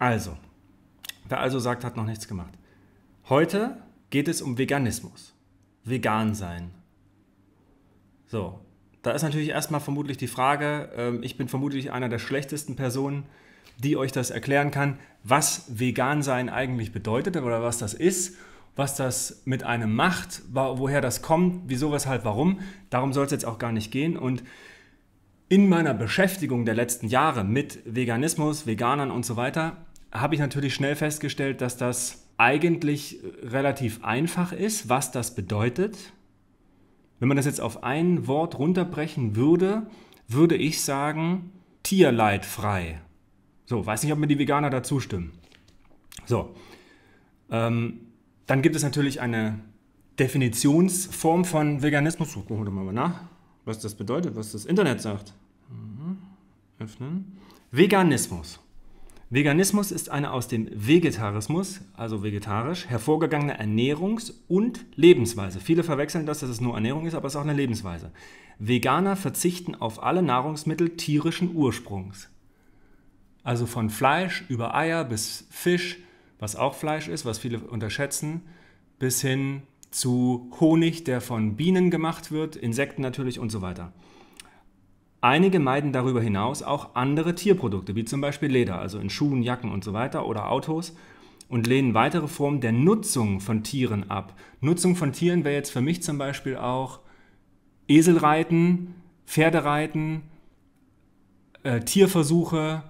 Also, wer also sagt, hat noch nichts gemacht. Heute geht es um Veganismus. Vegan sein. So, da ist natürlich erstmal vermutlich die Frage, ähm, ich bin vermutlich einer der schlechtesten Personen, die euch das erklären kann, was vegan sein eigentlich bedeutet oder was das ist, was das mit einem macht, woher das kommt, wieso, weshalb, warum. Darum soll es jetzt auch gar nicht gehen. Und in meiner Beschäftigung der letzten Jahre mit Veganismus, Veganern und so weiter, habe ich natürlich schnell festgestellt, dass das eigentlich relativ einfach ist, was das bedeutet. Wenn man das jetzt auf ein Wort runterbrechen würde, würde ich sagen, tierleidfrei. So, weiß nicht, ob mir die Veganer dazu stimmen. So, ähm, dann gibt es natürlich eine Definitionsform von Veganismus. Gucken wir mal nach, was das bedeutet, was das Internet sagt. Mhm. Öffnen. Veganismus Veganismus ist eine aus dem Vegetarismus, also vegetarisch, hervorgegangene Ernährungs- und Lebensweise. Viele verwechseln das, dass es nur Ernährung ist, aber es ist auch eine Lebensweise. Veganer verzichten auf alle Nahrungsmittel tierischen Ursprungs. Also von Fleisch über Eier bis Fisch, was auch Fleisch ist, was viele unterschätzen, bis hin zu Honig, der von Bienen gemacht wird, Insekten natürlich und so weiter. Einige meiden darüber hinaus auch andere Tierprodukte, wie zum Beispiel Leder, also in Schuhen, Jacken und so weiter oder Autos, und lehnen weitere Formen der Nutzung von Tieren ab. Nutzung von Tieren wäre jetzt für mich zum Beispiel auch Eselreiten, Pferdereiten, äh, Tierversuche,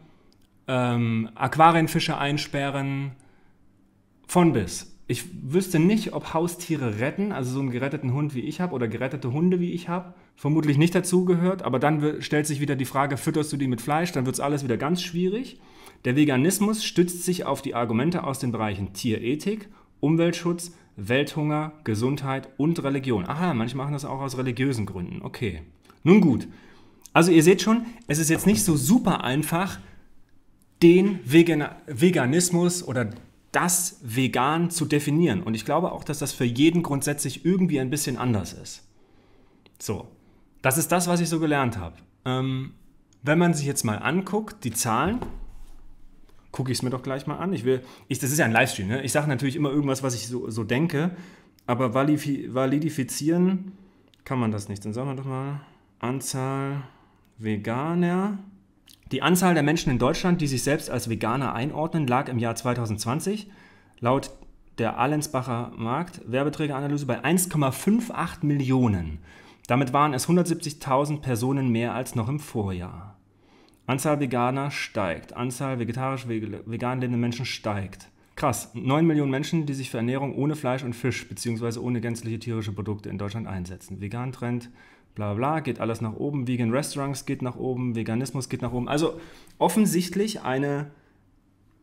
ähm, Aquarienfische einsperren, von bis ich wüsste nicht, ob Haustiere retten, also so einen geretteten Hund wie ich habe oder gerettete Hunde wie ich habe, vermutlich nicht dazugehört. Aber dann stellt sich wieder die Frage, fütterst du die mit Fleisch? Dann wird es alles wieder ganz schwierig. Der Veganismus stützt sich auf die Argumente aus den Bereichen Tierethik, Umweltschutz, Welthunger, Gesundheit und Religion. Aha, manche machen das auch aus religiösen Gründen. Okay. Nun gut. Also ihr seht schon, es ist jetzt nicht so super einfach, den Vegan Veganismus oder das vegan zu definieren. Und ich glaube auch, dass das für jeden grundsätzlich irgendwie ein bisschen anders ist. So, das ist das, was ich so gelernt habe. Ähm, wenn man sich jetzt mal anguckt, die Zahlen, gucke ich es mir doch gleich mal an. Ich will, ich, das ist ja ein Livestream, ne? ich sage natürlich immer irgendwas, was ich so, so denke, aber validifizieren kann man das nicht. Dann sagen wir doch mal Anzahl Veganer die Anzahl der Menschen in Deutschland, die sich selbst als Veganer einordnen, lag im Jahr 2020 laut der Allensbacher Markt Werbeträgeranalyse bei 1,58 Millionen. Damit waren es 170.000 Personen mehr als noch im Vorjahr. Anzahl Veganer steigt, Anzahl vegetarisch vegan lebender Menschen steigt. Krass, 9 Millionen Menschen, die sich für Ernährung ohne Fleisch und Fisch bzw. ohne gänzliche tierische Produkte in Deutschland einsetzen. Vegan-Trend bla bla, geht alles nach oben, Vegan Restaurants geht nach oben, Veganismus geht nach oben. Also offensichtlich eine,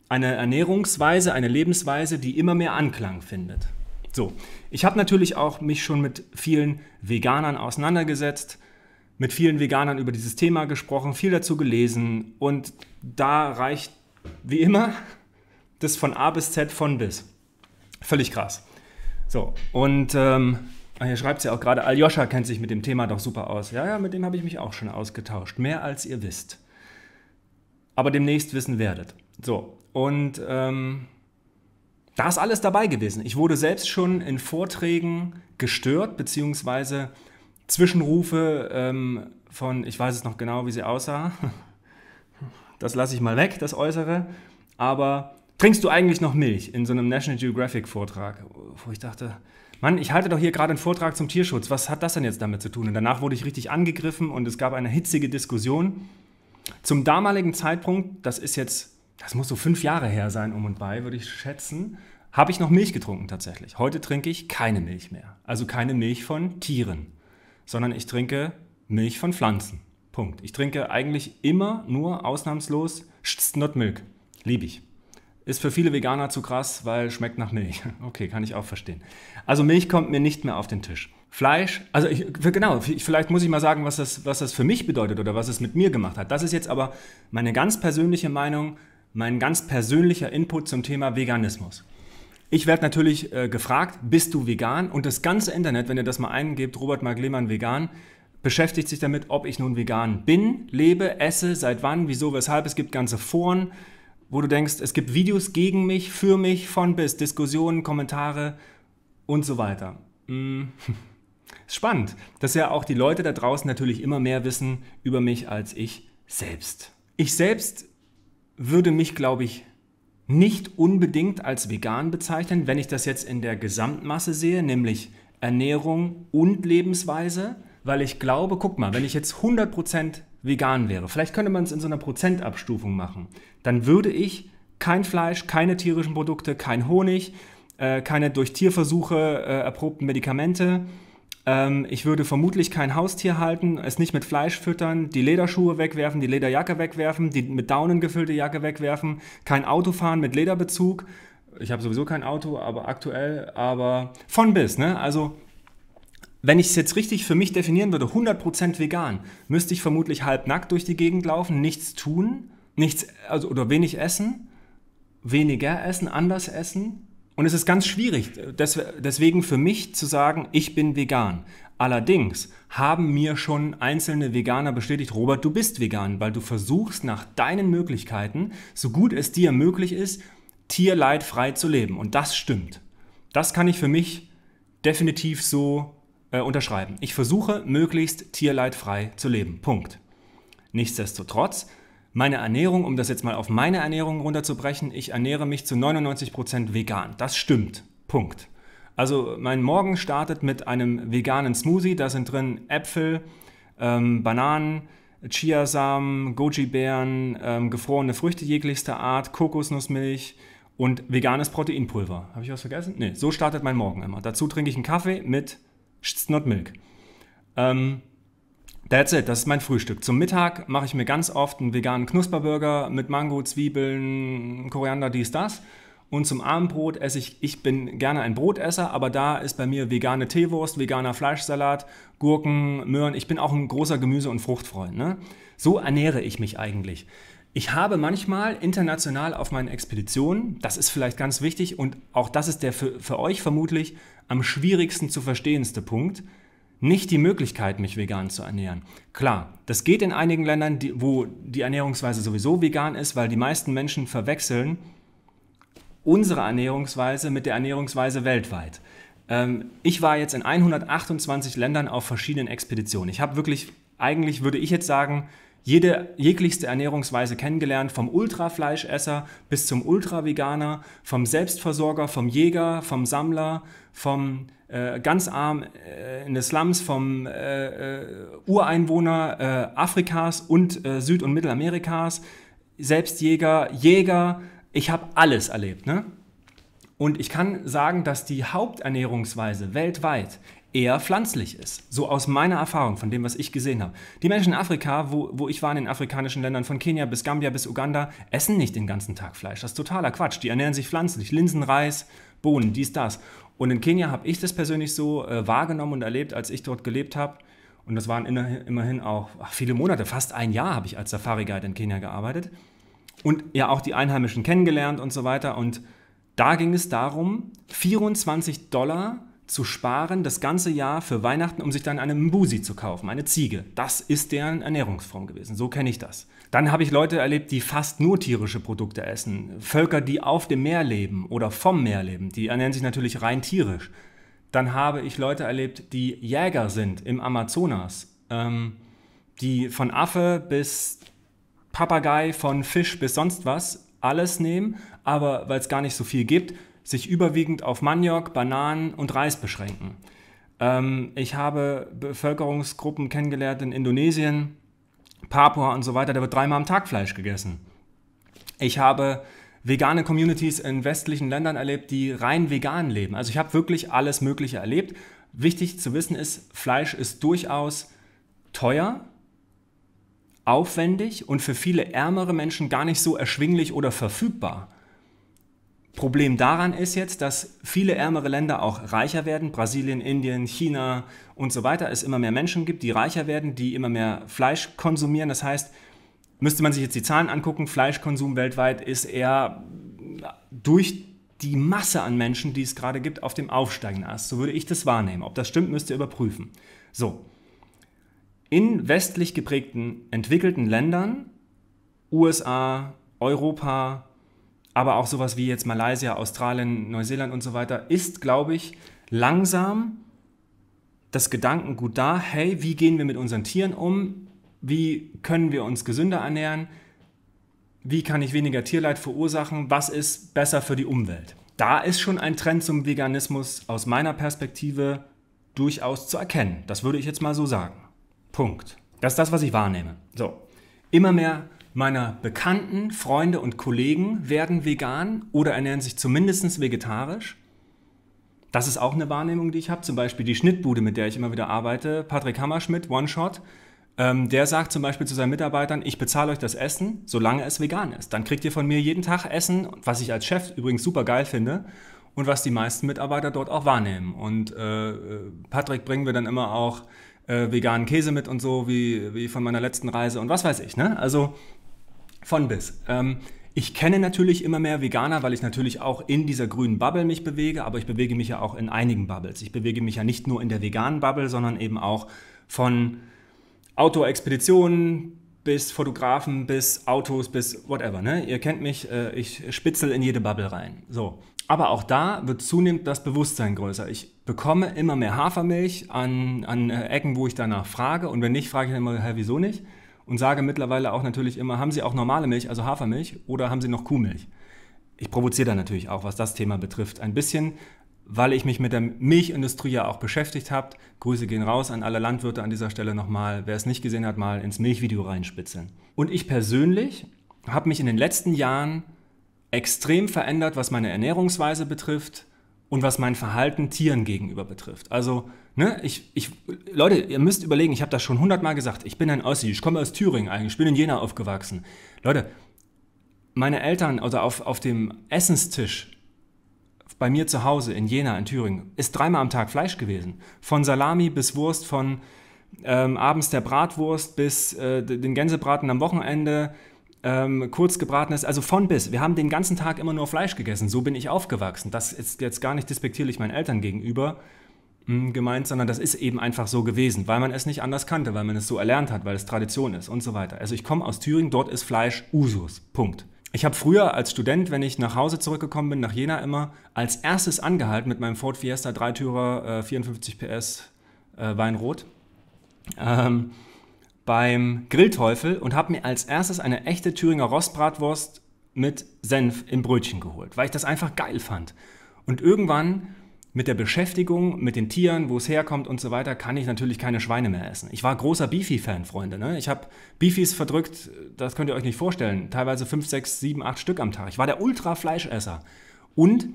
eine Ernährungsweise, eine Lebensweise, die immer mehr Anklang findet. So, ich habe natürlich auch mich schon mit vielen Veganern auseinandergesetzt, mit vielen Veganern über dieses Thema gesprochen, viel dazu gelesen und da reicht wie immer das von A bis Z von bis. Völlig krass. So, und ähm, Ah, hier schreibt sie auch gerade, Aljoscha kennt sich mit dem Thema doch super aus. Ja, ja, mit dem habe ich mich auch schon ausgetauscht. Mehr als ihr wisst. Aber demnächst wissen werdet. So, und ähm, da ist alles dabei gewesen. Ich wurde selbst schon in Vorträgen gestört, beziehungsweise Zwischenrufe ähm, von, ich weiß es noch genau, wie sie aussah. Das lasse ich mal weg, das Äußere. Aber trinkst du eigentlich noch Milch in so einem National Geographic Vortrag, wo ich dachte, Mann, ich halte doch hier gerade einen Vortrag zum Tierschutz. Was hat das denn jetzt damit zu tun? Und danach wurde ich richtig angegriffen und es gab eine hitzige Diskussion. Zum damaligen Zeitpunkt, das ist jetzt, das muss so fünf Jahre her sein, um und bei, würde ich schätzen, habe ich noch Milch getrunken tatsächlich. Heute trinke ich keine Milch mehr. Also keine Milch von Tieren, sondern ich trinke Milch von Pflanzen. Punkt. Ich trinke eigentlich immer nur ausnahmslos Snot Liebe ich. Ist für viele Veganer zu krass, weil schmeckt nach Milch. Okay, kann ich auch verstehen. Also Milch kommt mir nicht mehr auf den Tisch. Fleisch, also ich, genau, vielleicht muss ich mal sagen, was das, was das für mich bedeutet oder was es mit mir gemacht hat. Das ist jetzt aber meine ganz persönliche Meinung, mein ganz persönlicher Input zum Thema Veganismus. Ich werde natürlich äh, gefragt, bist du vegan? Und das ganze Internet, wenn ihr das mal eingebt, Robert Marglemann vegan, beschäftigt sich damit, ob ich nun vegan bin, lebe, esse, seit wann, wieso, weshalb. Es gibt ganze Foren, wo du denkst, es gibt Videos gegen mich, für mich, von bis, Diskussionen, Kommentare und so weiter. Hm. Spannend, dass ja auch die Leute da draußen natürlich immer mehr wissen über mich als ich selbst. Ich selbst würde mich, glaube ich, nicht unbedingt als vegan bezeichnen, wenn ich das jetzt in der Gesamtmasse sehe, nämlich Ernährung und Lebensweise, weil ich glaube, guck mal, wenn ich jetzt 100% vegan wäre, vielleicht könnte man es in so einer Prozentabstufung machen, dann würde ich kein Fleisch, keine tierischen Produkte, kein Honig, äh, keine durch Tierversuche äh, erprobten Medikamente. Ähm, ich würde vermutlich kein Haustier halten, es nicht mit Fleisch füttern, die Lederschuhe wegwerfen, die Lederjacke wegwerfen, die mit Daunen gefüllte Jacke wegwerfen, kein Auto fahren mit Lederbezug. Ich habe sowieso kein Auto, aber aktuell, aber von bis, ne? Also wenn ich es jetzt richtig für mich definieren würde, 100% vegan, müsste ich vermutlich halbnackt durch die Gegend laufen, nichts tun, nichts, also, oder wenig essen, weniger essen, anders essen. Und es ist ganz schwierig, äh, deswegen für mich zu sagen, ich bin vegan. Allerdings haben mir schon einzelne Veganer bestätigt, Robert, du bist vegan, weil du versuchst nach deinen Möglichkeiten, so gut es dir möglich ist, tierleidfrei zu leben. Und das stimmt. Das kann ich für mich definitiv so äh, unterschreiben. Ich versuche, möglichst tierleidfrei zu leben. Punkt. Nichtsdestotrotz, meine Ernährung, um das jetzt mal auf meine Ernährung runterzubrechen, ich ernähre mich zu 99% vegan. Das stimmt. Punkt. Also mein Morgen startet mit einem veganen Smoothie. Da sind drin Äpfel, ähm, Bananen, Chiasamen, Goji-Beeren, ähm, gefrorene Früchte jeglichster Art, Kokosnussmilch und veganes Proteinpulver. Habe ich was vergessen? Nee, so startet mein Morgen immer. Dazu trinke ich einen Kaffee mit It's not milk. Ähm, that's it, das ist mein Frühstück. Zum Mittag mache ich mir ganz oft einen veganen Knusperburger mit Mango, Zwiebeln, Koriander, dies, das. Und zum Abendbrot esse ich, ich bin gerne ein Brotesser, aber da ist bei mir vegane Teewurst, veganer Fleischsalat, Gurken, Möhren. Ich bin auch ein großer Gemüse- und Fruchtfreund. Ne? So ernähre ich mich eigentlich. Ich habe manchmal international auf meinen Expeditionen, das ist vielleicht ganz wichtig und auch das ist der für, für euch vermutlich am schwierigsten zu verstehendste Punkt, nicht die Möglichkeit, mich vegan zu ernähren. Klar, das geht in einigen Ländern, die, wo die Ernährungsweise sowieso vegan ist, weil die meisten Menschen verwechseln unsere Ernährungsweise mit der Ernährungsweise weltweit. Ähm, ich war jetzt in 128 Ländern auf verschiedenen Expeditionen. Ich habe wirklich, eigentlich würde ich jetzt sagen, jede jeglichste Ernährungsweise kennengelernt, vom Ultrafleischesser bis zum Ultraveganer, vom Selbstversorger, vom Jäger, vom Sammler, vom äh, ganz arm äh, in den Slums, vom äh, äh Ureinwohner äh, Afrikas und äh, Süd- und Mittelamerikas, Selbstjäger, Jäger. Ich habe alles erlebt, ne? Und ich kann sagen, dass die Haupternährungsweise weltweit eher pflanzlich ist. So aus meiner Erfahrung, von dem, was ich gesehen habe. Die Menschen in Afrika, wo, wo ich war, in den afrikanischen Ländern von Kenia bis Gambia bis Uganda, essen nicht den ganzen Tag Fleisch. Das ist totaler Quatsch. Die ernähren sich pflanzlich. Linsen, Reis, Bohnen, dies, das. Und in Kenia habe ich das persönlich so äh, wahrgenommen und erlebt, als ich dort gelebt habe. Und das waren immerhin auch ach, viele Monate, fast ein Jahr habe ich als Safari-Guide in Kenia gearbeitet. Und ja auch die Einheimischen kennengelernt und so weiter. Und da ging es darum, 24 Dollar zu sparen, das ganze Jahr für Weihnachten, um sich dann eine Mbusi zu kaufen, eine Ziege. Das ist deren Ernährungsform gewesen. So kenne ich das. Dann habe ich Leute erlebt, die fast nur tierische Produkte essen. Völker, die auf dem Meer leben oder vom Meer leben. Die ernähren sich natürlich rein tierisch. Dann habe ich Leute erlebt, die Jäger sind im Amazonas. Ähm, die von Affe bis Papagei, von Fisch bis sonst was alles nehmen. Aber weil es gar nicht so viel gibt, sich überwiegend auf Maniok, Bananen und Reis beschränken. Ähm, ich habe Bevölkerungsgruppen kennengelernt in Indonesien, Papua und so weiter, da wird dreimal am Tag Fleisch gegessen. Ich habe vegane Communities in westlichen Ländern erlebt, die rein vegan leben. Also ich habe wirklich alles Mögliche erlebt. Wichtig zu wissen ist, Fleisch ist durchaus teuer, aufwendig und für viele ärmere Menschen gar nicht so erschwinglich oder verfügbar. Problem daran ist jetzt, dass viele ärmere Länder auch reicher werden. Brasilien, Indien, China und so weiter. Es immer mehr Menschen gibt, die reicher werden, die immer mehr Fleisch konsumieren. Das heißt, müsste man sich jetzt die Zahlen angucken, Fleischkonsum weltweit ist eher durch die Masse an Menschen, die es gerade gibt, auf dem aufsteigenden Ast. So würde ich das wahrnehmen. Ob das stimmt, müsst ihr überprüfen. So. In westlich geprägten entwickelten Ländern, USA, Europa, aber auch sowas wie jetzt Malaysia, Australien, Neuseeland und so weiter, ist, glaube ich, langsam das Gedankengut da, hey, wie gehen wir mit unseren Tieren um? Wie können wir uns gesünder ernähren? Wie kann ich weniger Tierleid verursachen? Was ist besser für die Umwelt? Da ist schon ein Trend zum Veganismus aus meiner Perspektive durchaus zu erkennen. Das würde ich jetzt mal so sagen. Punkt. Das ist das, was ich wahrnehme. So, immer mehr meiner Bekannten, Freunde und Kollegen werden vegan oder ernähren sich zumindest vegetarisch. Das ist auch eine Wahrnehmung, die ich habe. Zum Beispiel die Schnittbude, mit der ich immer wieder arbeite. Patrick Hammerschmidt, One Shot. Ähm, der sagt zum Beispiel zu seinen Mitarbeitern, ich bezahle euch das Essen, solange es vegan ist. Dann kriegt ihr von mir jeden Tag Essen, was ich als Chef übrigens super geil finde und was die meisten Mitarbeiter dort auch wahrnehmen. Und äh, Patrick bringen wir dann immer auch äh, veganen Käse mit und so, wie, wie von meiner letzten Reise und was weiß ich. Ne? Also von bis. Ähm, ich kenne natürlich immer mehr Veganer, weil ich natürlich auch in dieser grünen Bubble mich bewege, aber ich bewege mich ja auch in einigen Bubbles. Ich bewege mich ja nicht nur in der veganen Bubble, sondern eben auch von Outdoor-Expeditionen bis Fotografen, bis Autos, bis whatever. Ne? Ihr kennt mich, äh, ich spitzel in jede Bubble rein. So. Aber auch da wird zunehmend das Bewusstsein größer. Ich bekomme immer mehr Hafermilch an, an äh, Ecken, wo ich danach frage. Und wenn nicht, frage ich dann immer, hä, wieso nicht? und sage mittlerweile auch natürlich immer, haben Sie auch normale Milch, also Hafermilch, oder haben Sie noch Kuhmilch? Ich provoziere da natürlich auch, was das Thema betrifft, ein bisschen, weil ich mich mit der Milchindustrie ja auch beschäftigt habe. Grüße gehen raus an alle Landwirte an dieser Stelle nochmal. Wer es nicht gesehen hat, mal ins Milchvideo reinspitzeln. Und ich persönlich habe mich in den letzten Jahren extrem verändert, was meine Ernährungsweise betrifft, und was mein Verhalten Tieren gegenüber betrifft. Also, ne, ich, ich, Leute, ihr müsst überlegen, ich habe das schon hundertmal gesagt, ich bin ein Ossi, ich komme aus Thüringen eigentlich, ich bin in Jena aufgewachsen. Leute, meine Eltern oder also auf, auf dem Essenstisch bei mir zu Hause in Jena in Thüringen ist dreimal am Tag Fleisch gewesen. Von Salami bis Wurst, von ähm, abends der Bratwurst bis äh, den Gänsebraten am Wochenende, ähm, kurz gebratenes, also von bis. Wir haben den ganzen Tag immer nur Fleisch gegessen. So bin ich aufgewachsen. Das ist jetzt gar nicht despektierlich meinen Eltern gegenüber mh, hm, gemeint, sondern das ist eben einfach so gewesen, weil man es nicht anders kannte, weil man es so erlernt hat, weil es Tradition ist und so weiter. Also ich komme aus Thüringen, dort ist Fleisch Usus. Punkt. Ich habe früher als Student, wenn ich nach Hause zurückgekommen bin, nach Jena immer, als erstes angehalten mit meinem Ford Fiesta Dreitürer äh, 54 PS äh, Weinrot. Ähm, beim Grillteufel und habe mir als erstes eine echte Thüringer Rostbratwurst mit Senf im Brötchen geholt, weil ich das einfach geil fand. Und irgendwann mit der Beschäftigung, mit den Tieren, wo es herkommt und so weiter, kann ich natürlich keine Schweine mehr essen. Ich war großer Beefy-Fan, Freunde. Ne? Ich habe Beefys verdrückt, das könnt ihr euch nicht vorstellen, teilweise 5, 6, 7, 8 Stück am Tag. Ich war der Ultra-Fleischesser. Und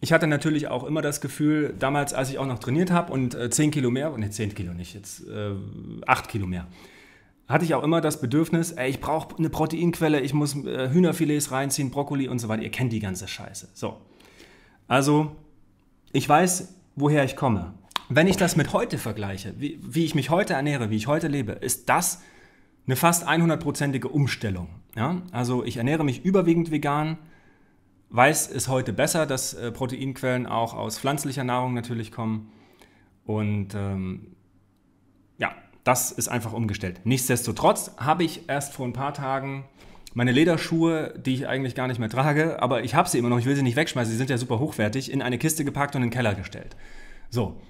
ich hatte natürlich auch immer das Gefühl, damals, als ich auch noch trainiert habe und äh, 10 Kilo mehr, ne, 10 Kilo nicht, jetzt äh, 8 Kilo mehr, hatte ich auch immer das Bedürfnis, ey, ich brauche eine Proteinquelle, ich muss äh, Hühnerfilets reinziehen, Brokkoli und so weiter. Ihr kennt die ganze Scheiße. So. Also, ich weiß, woher ich komme. Wenn ich das mit heute vergleiche, wie, wie ich mich heute ernähre, wie ich heute lebe, ist das eine fast 100-prozentige Umstellung. Ja? Also, ich ernähre mich überwiegend vegan Weiß ist heute besser, dass äh, Proteinquellen auch aus pflanzlicher Nahrung natürlich kommen. Und ähm, ja, das ist einfach umgestellt. Nichtsdestotrotz habe ich erst vor ein paar Tagen meine Lederschuhe, die ich eigentlich gar nicht mehr trage, aber ich habe sie immer noch, ich will sie nicht wegschmeißen, sie sind ja super hochwertig, in eine Kiste gepackt und in den Keller gestellt. So.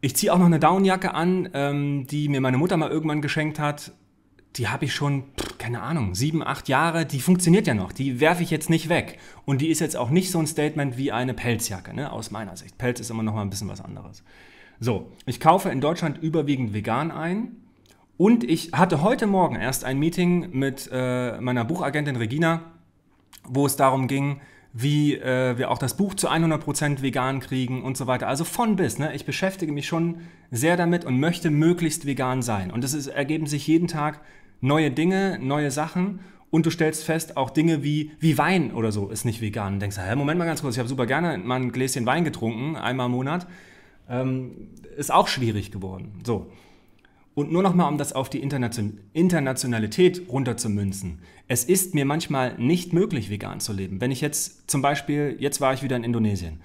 Ich ziehe auch noch eine Downjacke an, ähm, die mir meine Mutter mal irgendwann geschenkt hat die habe ich schon, keine Ahnung, sieben, acht Jahre, die funktioniert ja noch, die werfe ich jetzt nicht weg. Und die ist jetzt auch nicht so ein Statement wie eine Pelzjacke, ne? aus meiner Sicht. Pelz ist immer noch mal ein bisschen was anderes. So, ich kaufe in Deutschland überwiegend vegan ein. Und ich hatte heute Morgen erst ein Meeting mit äh, meiner Buchagentin Regina, wo es darum ging, wie äh, wir auch das Buch zu 100% vegan kriegen und so weiter. Also von bis. Ne? Ich beschäftige mich schon sehr damit und möchte möglichst vegan sein. Und es ist, ergeben sich jeden Tag neue Dinge, neue Sachen. Und du stellst fest, auch Dinge wie, wie Wein oder so ist nicht vegan. Und denkst, hä, Moment mal ganz kurz, ich habe super gerne mal ein Gläschen Wein getrunken, einmal im Monat. Ähm, ist auch schwierig geworden. So. Und nur nochmal, um das auf die Internationalität runterzumünzen. Es ist mir manchmal nicht möglich, vegan zu leben. Wenn ich jetzt zum Beispiel, jetzt war ich wieder in Indonesien.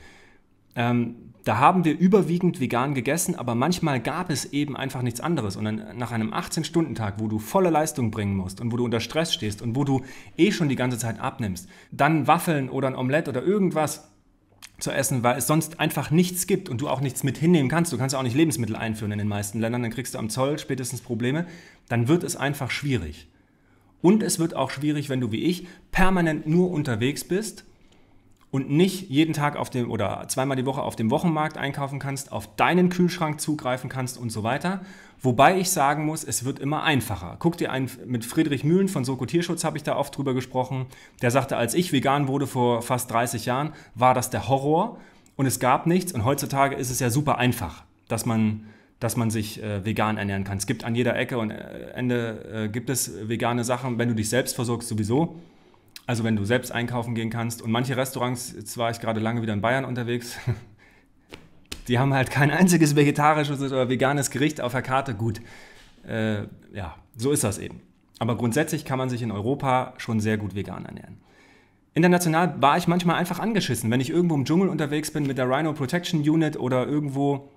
Ähm, da haben wir überwiegend vegan gegessen, aber manchmal gab es eben einfach nichts anderes. Und dann, nach einem 18-Stunden-Tag, wo du volle Leistung bringen musst und wo du unter Stress stehst und wo du eh schon die ganze Zeit abnimmst, dann Waffeln oder ein Omelett oder irgendwas zu essen, weil es sonst einfach nichts gibt und du auch nichts mit hinnehmen kannst. Du kannst ja auch nicht Lebensmittel einführen in den meisten Ländern, dann kriegst du am Zoll spätestens Probleme. Dann wird es einfach schwierig. Und es wird auch schwierig, wenn du wie ich permanent nur unterwegs bist und nicht jeden Tag auf dem oder zweimal die Woche auf dem Wochenmarkt einkaufen kannst, auf deinen Kühlschrank zugreifen kannst und so weiter. Wobei ich sagen muss, es wird immer einfacher. Guck dir einen mit Friedrich Mühlen von Soko Tierschutz habe ich da oft drüber gesprochen. Der sagte, als ich vegan wurde vor fast 30 Jahren, war das der Horror und es gab nichts und heutzutage ist es ja super einfach, dass man dass man sich äh, vegan ernähren kann. Es gibt an jeder Ecke und äh, Ende äh, gibt es vegane Sachen, wenn du dich selbst versorgst sowieso. Also wenn du selbst einkaufen gehen kannst. Und manche Restaurants, jetzt war ich gerade lange wieder in Bayern unterwegs, die haben halt kein einziges vegetarisches oder veganes Gericht auf der Karte. Gut, äh, ja, so ist das eben. Aber grundsätzlich kann man sich in Europa schon sehr gut vegan ernähren. International war ich manchmal einfach angeschissen, wenn ich irgendwo im Dschungel unterwegs bin mit der Rhino Protection Unit oder irgendwo,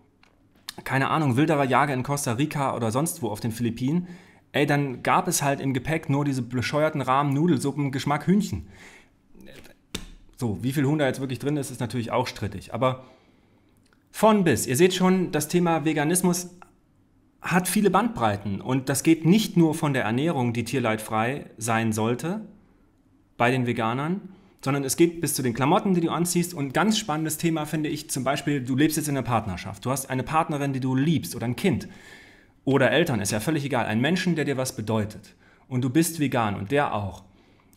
keine Ahnung, wilderer Jage in Costa Rica oder sonst wo auf den Philippinen ey, dann gab es halt im Gepäck nur diese bescheuerten Rahmen Nudelsuppen Geschmack Hühnchen. So, wie viel Huhn da jetzt wirklich drin ist, ist natürlich auch strittig. Aber von bis, ihr seht schon, das Thema Veganismus hat viele Bandbreiten und das geht nicht nur von der Ernährung, die tierleidfrei sein sollte bei den Veganern, sondern es geht bis zu den Klamotten, die du anziehst. Und ganz spannendes Thema finde ich zum Beispiel, du lebst jetzt in einer Partnerschaft, du hast eine Partnerin, die du liebst oder ein Kind oder Eltern, ist ja völlig egal, ein Menschen, der dir was bedeutet und du bist vegan und der auch.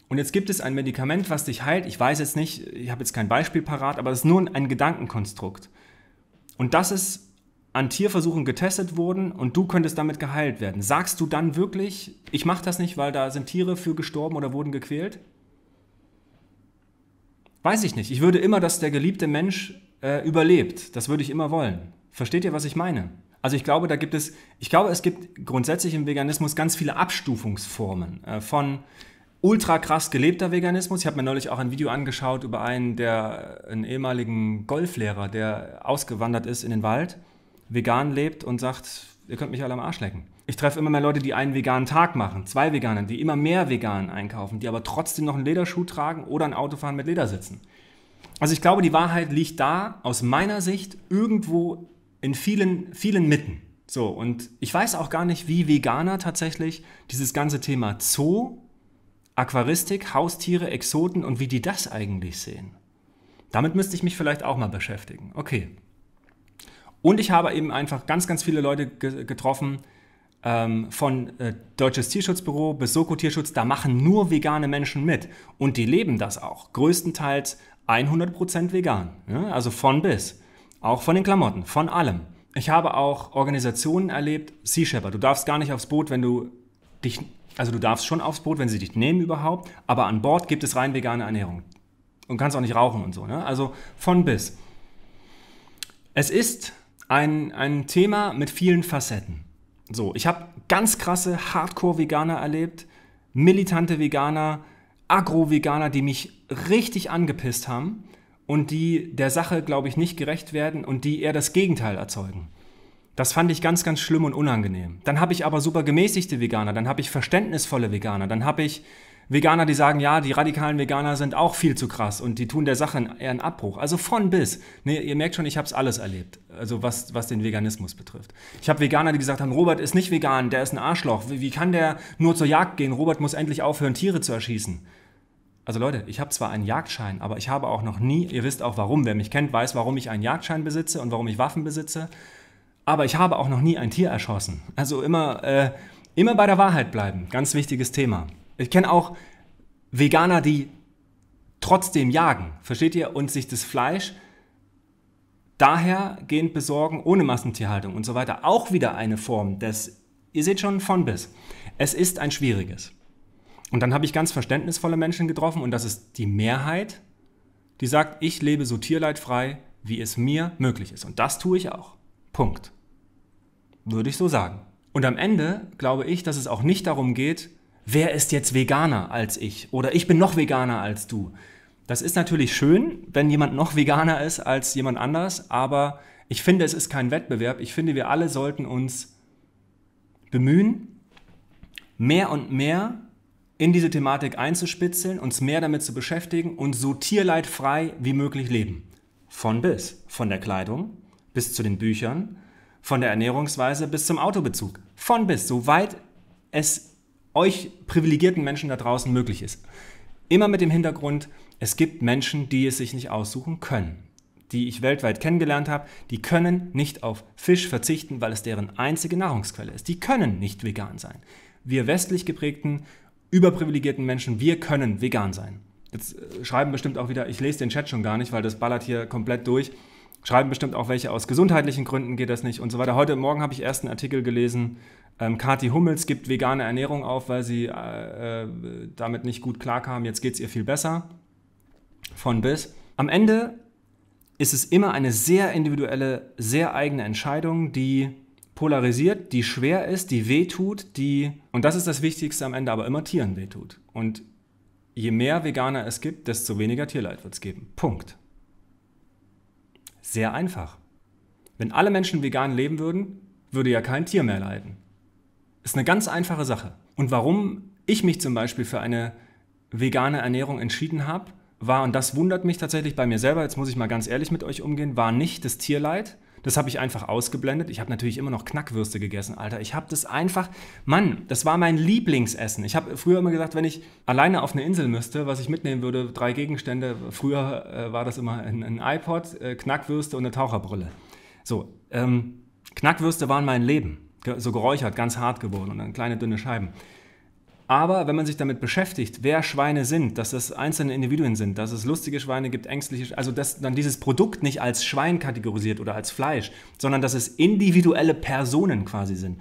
Und jetzt gibt es ein Medikament, was dich heilt. Ich weiß jetzt nicht, ich habe jetzt kein Beispiel parat, aber es ist nur ein Gedankenkonstrukt. Und das ist an Tierversuchen getestet worden und du könntest damit geheilt werden. Sagst du dann wirklich, ich mache das nicht, weil da sind Tiere für gestorben oder wurden gequält? Weiß ich nicht. Ich würde immer, dass der geliebte Mensch äh, überlebt. Das würde ich immer wollen. Versteht ihr, was ich meine? Also ich glaube, da gibt es, ich glaube, es gibt grundsätzlich im Veganismus ganz viele Abstufungsformen äh, von ultra krass gelebter Veganismus. Ich habe mir neulich auch ein Video angeschaut über einen, der äh, einen ehemaligen Golflehrer, der ausgewandert ist in den Wald, vegan lebt und sagt, ihr könnt mich alle am Arsch lecken. Ich treffe immer mehr Leute, die einen veganen Tag machen, zwei Veganer, die immer mehr vegan einkaufen, die aber trotzdem noch einen Lederschuh tragen oder ein Auto fahren mit Ledersitzen. Also ich glaube, die Wahrheit liegt da aus meiner Sicht irgendwo in vielen, vielen Mitten. So, und ich weiß auch gar nicht, wie Veganer tatsächlich dieses ganze Thema Zoo, Aquaristik, Haustiere, Exoten und wie die das eigentlich sehen. Damit müsste ich mich vielleicht auch mal beschäftigen. Okay. Und ich habe eben einfach ganz, ganz viele Leute ge getroffen, ähm, von äh, Deutsches Tierschutzbüro bis Soko Tierschutz, da machen nur vegane Menschen mit. Und die leben das auch. Größtenteils 100% vegan. Ja? Ne? Also von bis. Auch von den Klamotten, von allem. Ich habe auch Organisationen erlebt, Sea Shepherd, du darfst gar nicht aufs Boot, wenn du dich, also du darfst schon aufs Boot, wenn sie dich nehmen überhaupt, aber an Bord gibt es rein vegane Ernährung. Und kannst auch nicht rauchen und so, ne? Also von bis. Es ist ein, ein Thema mit vielen Facetten. So, ich habe ganz krasse Hardcore-Veganer erlebt, militante Veganer, Agro-Veganer, die mich richtig angepisst haben und die der Sache, glaube ich, nicht gerecht werden und die eher das Gegenteil erzeugen. Das fand ich ganz, ganz schlimm und unangenehm. Dann habe ich aber super gemäßigte Veganer, dann habe ich verständnisvolle Veganer, dann habe ich Veganer, die sagen, ja, die radikalen Veganer sind auch viel zu krass und die tun der Sache eher einen Abbruch. Also von bis. Nee, ihr merkt schon, ich habe es alles erlebt, also was, was den Veganismus betrifft. Ich habe Veganer, die gesagt haben, Robert ist nicht vegan, der ist ein Arschloch. Wie, wie kann der nur zur Jagd gehen? Robert muss endlich aufhören, Tiere zu erschießen. Also Leute, ich habe zwar einen Jagdschein, aber ich habe auch noch nie, ihr wisst auch warum, wer mich kennt, weiß, warum ich einen Jagdschein besitze und warum ich Waffen besitze, aber ich habe auch noch nie ein Tier erschossen. Also immer, äh, immer bei der Wahrheit bleiben, ganz wichtiges Thema. Ich kenne auch Veganer, die trotzdem jagen, versteht ihr, und sich das Fleisch dahergehend besorgen ohne Massentierhaltung und so weiter. Auch wieder eine Form des, ihr seht schon, von bis. Es ist ein schwieriges. Und dann habe ich ganz verständnisvolle Menschen getroffen und das ist die Mehrheit, die sagt, ich lebe so tierleidfrei, wie es mir möglich ist. Und das tue ich auch. Punkt. Würde ich so sagen. Und am Ende glaube ich, dass es auch nicht darum geht, wer ist jetzt veganer als ich oder ich bin noch veganer als du. Das ist natürlich schön, wenn jemand noch veganer ist als jemand anders, aber ich finde, es ist kein Wettbewerb. Ich finde, wir alle sollten uns bemühen, mehr und mehr in diese Thematik einzuspitzeln, uns mehr damit zu beschäftigen und so tierleidfrei wie möglich leben. Von bis, von der Kleidung bis zu den Büchern, von der Ernährungsweise bis zum Autobezug. Von bis, soweit es euch privilegierten Menschen da draußen möglich ist. Immer mit dem Hintergrund, es gibt Menschen, die es sich nicht aussuchen können, die ich weltweit kennengelernt habe, die können nicht auf Fisch verzichten, weil es deren einzige Nahrungsquelle ist. Die können nicht vegan sein. Wir westlich geprägten überprivilegierten Menschen, wir können vegan sein. Jetzt äh, schreiben bestimmt auch wieder, ich lese den Chat schon gar nicht, weil das ballert hier komplett durch. Schreiben bestimmt auch welche, aus gesundheitlichen Gründen geht das nicht und so weiter. Heute Morgen habe ich erst einen Artikel gelesen, ähm, Kathi Hummels gibt vegane Ernährung auf, weil sie äh, äh, damit nicht gut klarkam. Jetzt geht es ihr viel besser. Von bis. Am Ende ist es immer eine sehr individuelle, sehr eigene Entscheidung, die polarisiert, die schwer ist, die wehtut, die, und das ist das Wichtigste am Ende, aber immer Tieren wehtut. Und je mehr Veganer es gibt, desto weniger Tierleid wird es geben. Punkt. Sehr einfach. Wenn alle Menschen vegan leben würden, würde ja kein Tier mehr leiden. Ist eine ganz einfache Sache. Und warum ich mich zum Beispiel für eine vegane Ernährung entschieden habe, war, und das wundert mich tatsächlich bei mir selber, jetzt muss ich mal ganz ehrlich mit euch umgehen, war nicht das Tierleid, das habe ich einfach ausgeblendet. Ich habe natürlich immer noch Knackwürste gegessen, Alter. Ich habe das einfach, Mann, das war mein Lieblingsessen. Ich habe früher immer gesagt, wenn ich alleine auf eine Insel müsste, was ich mitnehmen würde, drei Gegenstände. Früher äh, war das immer ein, ein iPod, äh, Knackwürste und eine Taucherbrille. So, ähm, Knackwürste waren mein Leben. So geräuchert, ganz hart geworden und dann kleine dünne Scheiben. Aber wenn man sich damit beschäftigt, wer Schweine sind, dass das einzelne Individuen sind, dass es lustige Schweine gibt, ängstliche, also dass dann dieses Produkt nicht als Schwein kategorisiert oder als Fleisch, sondern dass es individuelle Personen quasi sind,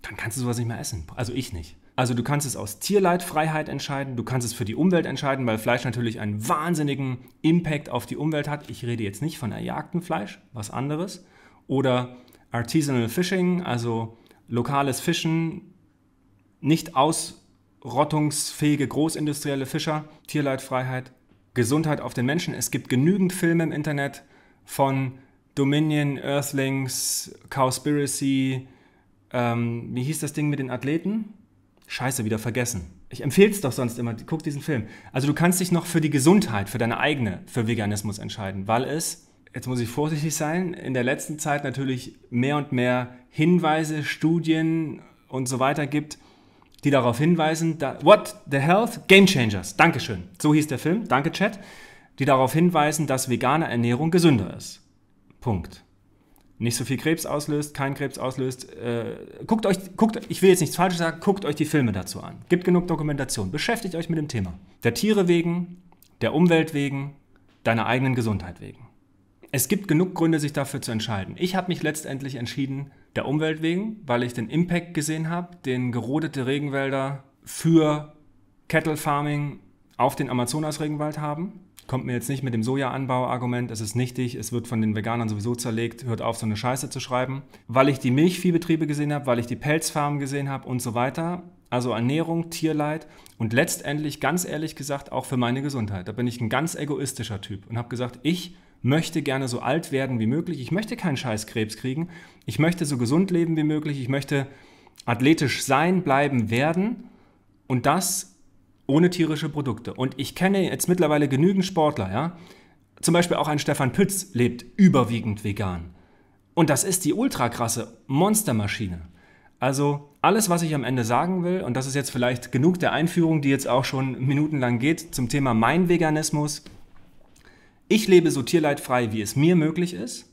dann kannst du sowas nicht mehr essen. Also ich nicht. Also du kannst es aus Tierleidfreiheit entscheiden, du kannst es für die Umwelt entscheiden, weil Fleisch natürlich einen wahnsinnigen Impact auf die Umwelt hat. Ich rede jetzt nicht von erjagtem Fleisch, was anderes. Oder Artisanal Fishing, also lokales Fischen, nicht ausrottungsfähige großindustrielle Fischer, Tierleidfreiheit, Gesundheit auf den Menschen. Es gibt genügend Filme im Internet von Dominion, Earthlings, Cowspiracy, ähm, wie hieß das Ding mit den Athleten? Scheiße, wieder vergessen. Ich empfehle es doch sonst immer, guck diesen Film. Also du kannst dich noch für die Gesundheit, für deine eigene, für Veganismus entscheiden, weil es, jetzt muss ich vorsichtig sein, in der letzten Zeit natürlich mehr und mehr Hinweise, Studien und so weiter gibt, die darauf hinweisen, da, What the Health? Game Changers. Dankeschön. So hieß der Film. Danke, Chat. Die darauf hinweisen, dass vegane Ernährung gesünder ist. Punkt. Nicht so viel Krebs auslöst, kein Krebs auslöst. Äh, guckt euch, guckt, ich will jetzt nichts Falsches sagen, guckt euch die Filme dazu an. Gibt genug Dokumentation. Beschäftigt euch mit dem Thema. Der Tiere wegen, der Umwelt wegen, deiner eigenen Gesundheit wegen es gibt genug Gründe, sich dafür zu entscheiden. Ich habe mich letztendlich entschieden, der Umwelt wegen, weil ich den Impact gesehen habe, den gerodete Regenwälder für Cattle Farming auf den Amazonas-Regenwald haben. Kommt mir jetzt nicht mit dem Sojaanbau-Argument, es ist nichtig, es wird von den Veganern sowieso zerlegt, hört auf, so eine Scheiße zu schreiben. Weil ich die Milchviehbetriebe gesehen habe, weil ich die Pelzfarmen gesehen habe und so weiter. Also Ernährung, Tierleid und letztendlich, ganz ehrlich gesagt, auch für meine Gesundheit. Da bin ich ein ganz egoistischer Typ und habe gesagt, ich möchte gerne so alt werden wie möglich. Ich möchte keinen scheiß Krebs kriegen. Ich möchte so gesund leben wie möglich. Ich möchte athletisch sein, bleiben, werden. Und das ohne tierische Produkte. Und ich kenne jetzt mittlerweile genügend Sportler, ja. Zum Beispiel auch ein Stefan Pütz lebt überwiegend vegan. Und das ist die ultra krasse Monstermaschine. Also alles, was ich am Ende sagen will, und das ist jetzt vielleicht genug der Einführung, die jetzt auch schon minutenlang geht, zum Thema mein Veganismus, ich lebe so tierleidfrei, wie es mir möglich ist.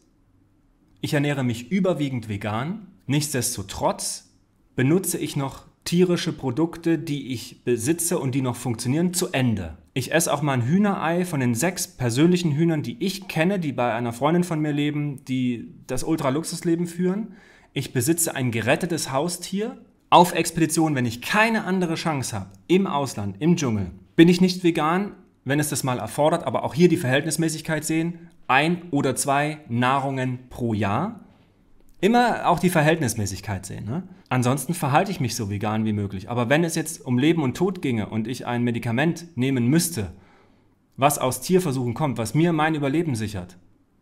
Ich ernähre mich überwiegend vegan. Nichtsdestotrotz benutze ich noch tierische Produkte, die ich besitze und die noch funktionieren, zu Ende. Ich esse auch mal ein Hühnerei von den sechs persönlichen Hühnern, die ich kenne, die bei einer Freundin von mir leben, die das Ultraluxusleben führen. Ich besitze ein gerettetes Haustier. Auf Expedition, wenn ich keine andere Chance habe, im Ausland, im Dschungel, bin ich nicht vegan, wenn es das mal erfordert, aber auch hier die Verhältnismäßigkeit sehen, ein oder zwei Nahrungen pro Jahr. Immer auch die Verhältnismäßigkeit sehen. Ne? Ansonsten verhalte ich mich so vegan wie möglich. Aber wenn es jetzt um Leben und Tod ginge und ich ein Medikament nehmen müsste, was aus Tierversuchen kommt, was mir mein Überleben sichert,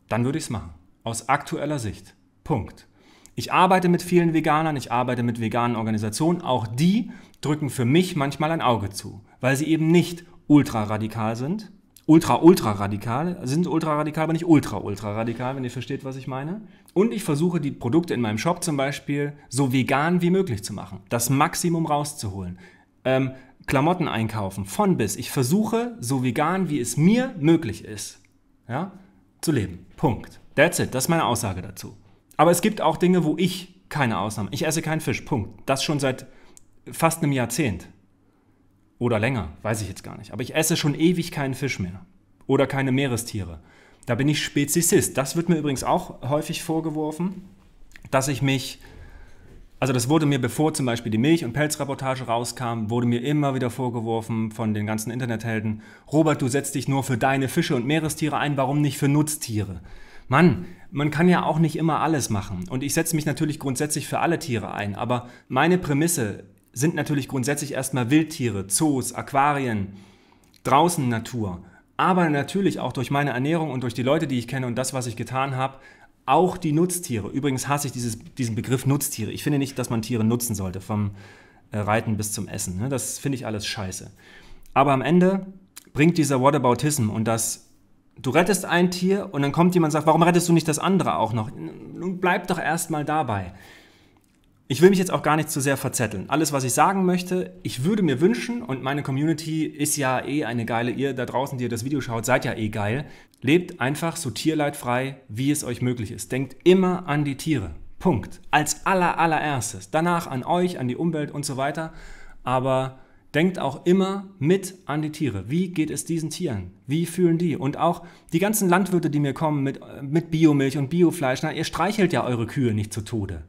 dann würde ich es machen. Aus aktueller Sicht. Punkt. Ich arbeite mit vielen Veganern, ich arbeite mit veganen Organisationen. Auch die drücken für mich manchmal ein Auge zu, weil sie eben nicht ultraradikal sind. Ultra, ultra radikal, sind ultra radikal, aber nicht ultra, ultra radikal, wenn ihr versteht, was ich meine. Und ich versuche, die Produkte in meinem Shop zum Beispiel so vegan wie möglich zu machen, das Maximum rauszuholen. Ähm, Klamotten einkaufen, von bis. Ich versuche, so vegan wie es mir möglich ist, ja, zu leben. Punkt. That's it. Das ist meine Aussage dazu. Aber es gibt auch Dinge, wo ich keine Ausnahme. Ich esse keinen Fisch. Punkt. Das schon seit fast einem Jahrzehnt. Oder länger, weiß ich jetzt gar nicht. Aber ich esse schon ewig keinen Fisch mehr. Oder keine Meerestiere. Da bin ich Spezizist. Das wird mir übrigens auch häufig vorgeworfen, dass ich mich. Also das wurde mir, bevor zum Beispiel die Milch- und Pelzreportage rauskam, wurde mir immer wieder vorgeworfen von den ganzen Internethelden, Robert, du setzt dich nur für deine Fische und Meerestiere ein, warum nicht für Nutztiere? Mann, man kann ja auch nicht immer alles machen. Und ich setze mich natürlich grundsätzlich für alle Tiere ein, aber meine Prämisse sind natürlich grundsätzlich erstmal Wildtiere, Zoos, Aquarien, draußen Natur. Aber natürlich auch durch meine Ernährung und durch die Leute, die ich kenne und das, was ich getan habe, auch die Nutztiere. Übrigens hasse ich dieses, diesen Begriff Nutztiere. Ich finde nicht, dass man Tiere nutzen sollte, vom äh, Reiten bis zum Essen. Ne? Das finde ich alles scheiße. Aber am Ende bringt dieser Whataboutism und das, du rettest ein Tier und dann kommt jemand und sagt, warum rettest du nicht das andere auch noch? Nun bleib doch erstmal dabei. Ich will mich jetzt auch gar nicht zu sehr verzetteln. Alles, was ich sagen möchte, ich würde mir wünschen, und meine Community ist ja eh eine geile, ihr da draußen, die ihr das Video schaut, seid ja eh geil, lebt einfach so tierleidfrei, wie es euch möglich ist. Denkt immer an die Tiere. Punkt. Als aller, allererstes. Danach an euch, an die Umwelt und so weiter. Aber denkt auch immer mit an die Tiere. Wie geht es diesen Tieren? Wie fühlen die? Und auch die ganzen Landwirte, die mir kommen mit, äh, mit Biomilch und Biofleisch, na, ihr streichelt ja eure Kühe nicht zu Tode.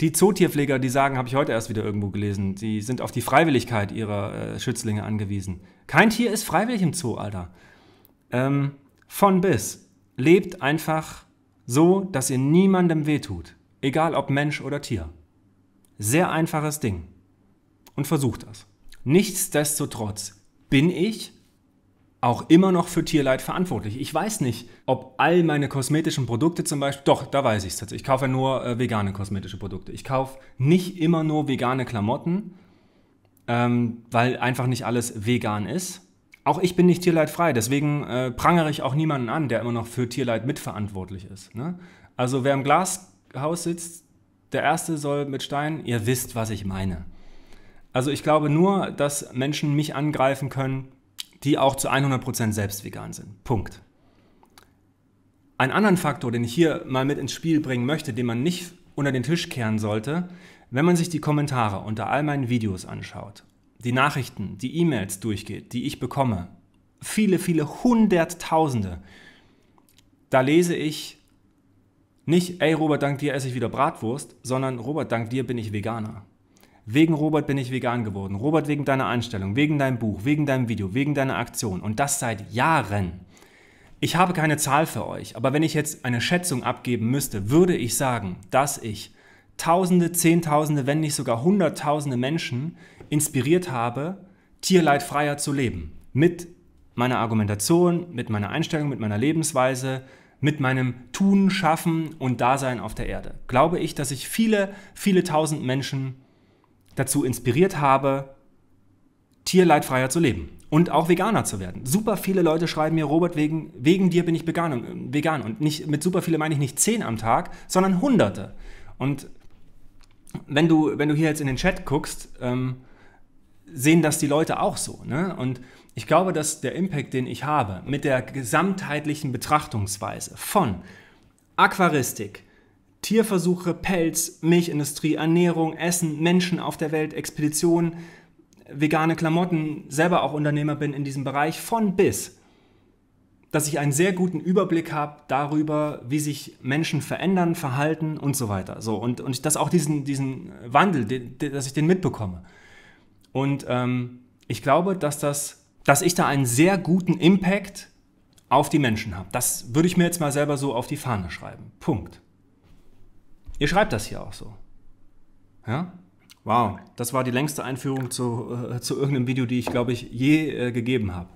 Die Zootierpfleger, die sagen, habe ich heute erst wieder irgendwo gelesen, die sind auf die Freiwilligkeit ihrer äh, Schützlinge angewiesen. Kein Tier ist freiwillig im Zoo, Alter. Ähm, von bis. Lebt einfach so, dass ihr niemandem wehtut. Egal ob Mensch oder Tier. Sehr einfaches Ding. Und versucht das. Nichtsdestotrotz bin ich auch immer noch für Tierleid verantwortlich. Ich weiß nicht, ob all meine kosmetischen Produkte zum Beispiel, doch, da weiß ich es tatsächlich. Ich kaufe nur äh, vegane kosmetische Produkte. Ich kaufe nicht immer nur vegane Klamotten, ähm, weil einfach nicht alles vegan ist. Auch ich bin nicht tierleidfrei, deswegen äh, prangere ich auch niemanden an, der immer noch für Tierleid mitverantwortlich ist. Ne? Also wer im Glashaus sitzt, der Erste soll mit Stein, ihr wisst, was ich meine. Also ich glaube nur, dass Menschen mich angreifen können, die auch zu 100% selbst vegan sind. Punkt. Einen anderen Faktor, den ich hier mal mit ins Spiel bringen möchte, den man nicht unter den Tisch kehren sollte, wenn man sich die Kommentare unter all meinen Videos anschaut, die Nachrichten, die E-Mails durchgeht, die ich bekomme, viele, viele Hunderttausende, da lese ich nicht, ey Robert, dank dir esse ich wieder Bratwurst, sondern Robert, dank dir bin ich Veganer. Wegen Robert bin ich vegan geworden. Robert wegen deiner Einstellung, wegen deinem Buch, wegen deinem Video, wegen deiner Aktion. Und das seit Jahren. Ich habe keine Zahl für euch, aber wenn ich jetzt eine Schätzung abgeben müsste, würde ich sagen, dass ich Tausende, Zehntausende, wenn nicht sogar Hunderttausende Menschen inspiriert habe, tierleidfreier zu leben. Mit meiner Argumentation, mit meiner Einstellung, mit meiner Lebensweise, mit meinem Tun, Schaffen und Dasein auf der Erde. Glaube ich, dass ich viele, viele tausend Menschen inspiriert dazu inspiriert habe, tierleidfreier zu leben und auch Veganer zu werden. Super viele Leute schreiben mir, Robert, wegen, wegen dir bin ich vegan, äh, vegan. Und nicht, mit super viele meine ich nicht zehn am Tag, sondern hunderte. Und wenn du, wenn du hier jetzt in den Chat guckst, ähm, sehen das die Leute auch so. Ne? Und ich glaube, dass der Impact, den ich habe, mit der gesamtheitlichen Betrachtungsweise von Aquaristik, Tierversuche, Pelz, Milchindustrie, Ernährung, Essen, Menschen auf der Welt, Expeditionen, vegane Klamotten, selber auch Unternehmer bin in diesem Bereich, von bis, dass ich einen sehr guten Überblick habe darüber, wie sich Menschen verändern, verhalten und so weiter. So, und, und dass auch diesen, diesen Wandel, den, dass ich den mitbekomme. Und ähm, ich glaube, dass, das, dass ich da einen sehr guten Impact auf die Menschen habe. Das würde ich mir jetzt mal selber so auf die Fahne schreiben. Punkt. Ihr schreibt das hier auch so. Ja? Wow, das war die längste Einführung zu, äh, zu irgendeinem Video, die ich, glaube ich, je äh, gegeben habe.